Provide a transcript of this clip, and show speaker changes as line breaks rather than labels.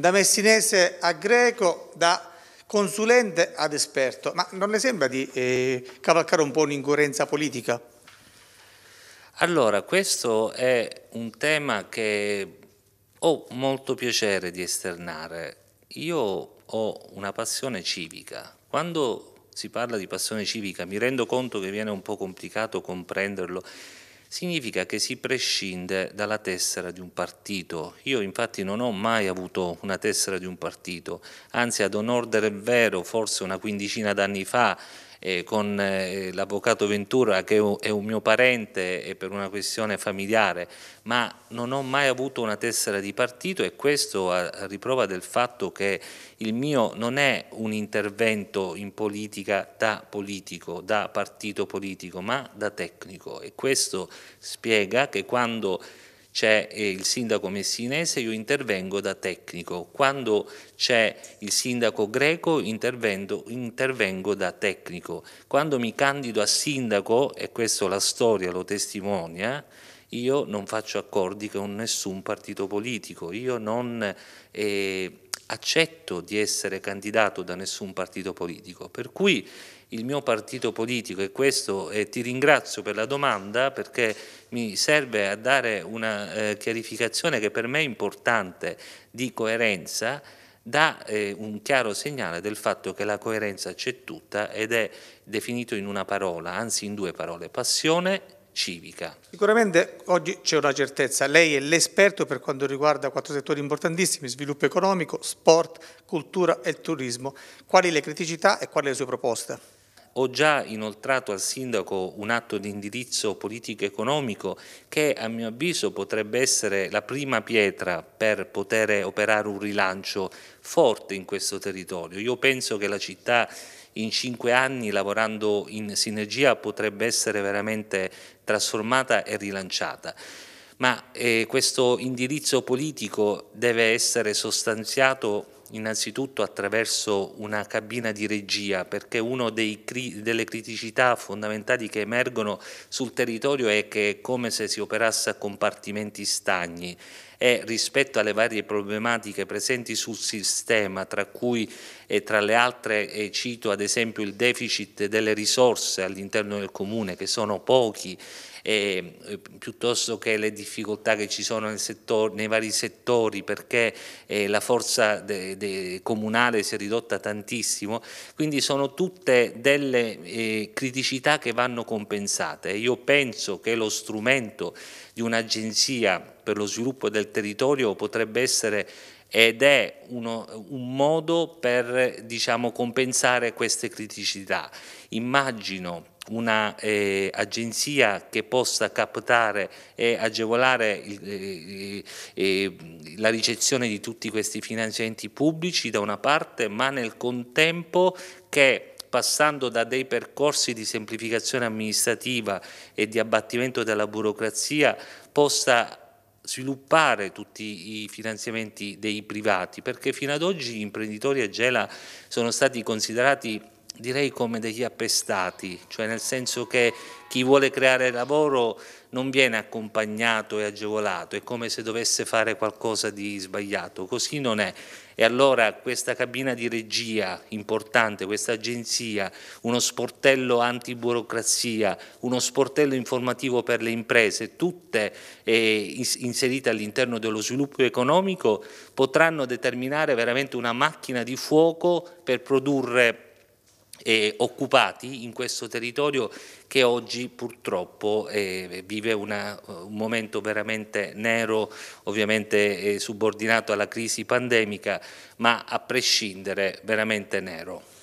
da messinese a greco, da consulente ad esperto. Ma non le sembra di eh, cavalcare un po' un'incoerenza politica? Allora, questo è un tema che ho molto piacere di esternare. Io ho una passione civica. Quando si parla di passione civica mi rendo conto che viene un po' complicato comprenderlo significa che si prescinde dalla tessera di un partito. Io infatti non ho mai avuto una tessera di un partito, anzi ad onor del vero, forse una quindicina d'anni fa, eh, con eh, l'avvocato Ventura che è un mio parente e per una questione familiare, ma non ho mai avuto una tessera di partito e questo a, a riprova del fatto che il mio non è un intervento in politica da politico, da partito politico, ma da tecnico e questo spiega che quando c'è eh, il sindaco messinese, io intervengo da tecnico, quando c'è il sindaco greco intervengo da tecnico, quando mi candido a sindaco, e questo la storia lo testimonia, io non faccio accordi con nessun partito politico, io non... Eh, accetto di essere candidato da nessun partito politico, per cui il mio partito politico e questo eh, ti ringrazio per la domanda perché mi serve a dare una eh, chiarificazione che per me è importante di coerenza, dà eh, un chiaro segnale del fatto che la coerenza c'è tutta ed è definito in una parola, anzi in due parole, passione civica. Sicuramente oggi c'è una certezza, lei è l'esperto per quanto riguarda quattro settori importantissimi, sviluppo economico, sport, cultura e turismo. Quali le criticità e quali le sue proposte? ho già inoltrato al sindaco un atto di indirizzo politico-economico che a mio avviso potrebbe essere la prima pietra per poter operare un rilancio forte in questo territorio. Io penso che la città in cinque anni lavorando in sinergia potrebbe essere veramente trasformata e rilanciata ma eh, questo indirizzo politico deve essere sostanziato innanzitutto attraverso una cabina di regia, perché una delle criticità fondamentali che emergono sul territorio è che è come se si operasse a compartimenti stagni e rispetto alle varie problematiche presenti sul sistema, tra cui e tra le altre cito ad esempio il deficit delle risorse all'interno del Comune, che sono pochi, e, eh, piuttosto che le difficoltà che ci sono settore, nei vari settori perché eh, la forza de, de comunale si è ridotta tantissimo, quindi sono tutte delle eh, criticità che vanno compensate. Io penso che lo strumento di un'agenzia per lo sviluppo del territorio potrebbe essere ed è uno, un modo per diciamo, compensare queste criticità. Immagino un'agenzia eh, che possa captare e agevolare eh, eh, eh, la ricezione di tutti questi finanziamenti pubblici da una parte, ma nel contempo che passando da dei percorsi di semplificazione amministrativa e di abbattimento della burocrazia possa sviluppare tutti i finanziamenti dei privati, perché fino ad oggi gli imprenditori a Gela sono stati considerati direi come degli appestati, cioè nel senso che chi vuole creare lavoro non viene accompagnato e agevolato, è come se dovesse fare qualcosa di sbagliato, così non è. E allora questa cabina di regia importante, questa agenzia, uno sportello antiburocrazia, uno sportello informativo per le imprese, tutte eh, inserite all'interno dello sviluppo economico, potranno determinare veramente una macchina di fuoco per produrre eh, occupati in questo territorio che oggi purtroppo eh, vive una, eh, un momento veramente nero, ovviamente eh, subordinato alla crisi pandemica, ma a prescindere veramente nero.